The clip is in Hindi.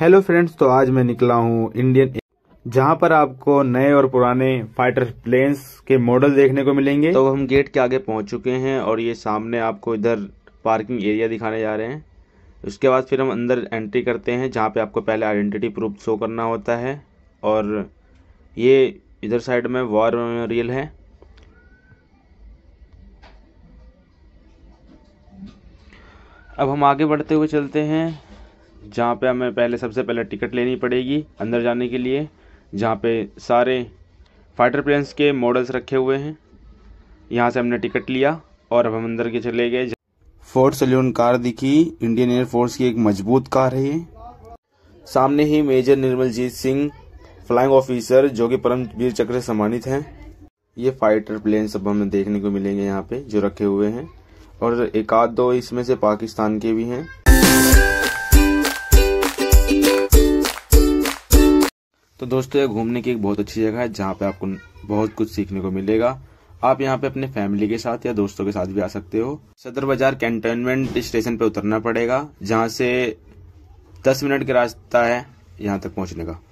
हेलो फ्रेंड्स तो आज मैं निकला हूँ इंडियन जहाँ पर आपको नए और पुराने फाइटर प्लेन्स के मॉडल देखने को मिलेंगे तो हम गेट के आगे पहुँच चुके हैं और ये सामने आपको इधर पार्किंग एरिया दिखाने जा रहे हैं उसके बाद फिर हम अंदर एंट्री करते हैं जहाँ पे आपको पहले आइडेंटिटी प्रूफ शो करना होता है और ये इधर साइड में वॉर मेमोरियल है अब हम आगे बढ़ते हुए चलते हैं जहाँ पे हमें पहले सबसे पहले टिकट लेनी पड़ेगी अंदर जाने के लिए जहाँ पे सारे फाइटर प्लेन्स के मॉडल्स रखे हुए हैं यहाँ से हमने टिकट लिया और अब हम अंदर के चले गए फोर्ट सल्यून कार दिखी इंडियन एयरफोर्स की एक मजबूत कार है सामने ही major Nirmaljit Singh flying officer जो कि परमवीर चक्र से सम्मानित हैं ये फाइटर प्लेन सब हमें देखने को मिलेंगे यहाँ पे जो रखे हुए हैं और एक आध दो इसमें से पाकिस्तान के भी हैं तो दोस्तों ये घूमने की एक बहुत अच्छी जगह है जहाँ पे आपको बहुत कुछ सीखने को मिलेगा आप यहाँ पे अपने फैमिली के साथ या दोस्तों के साथ भी आ सकते हो सदर बाजार कैंटोनमेंट स्टेशन पे उतरना पड़ेगा जहाँ से दस मिनट का रास्ता है यहाँ तक पहुँचने का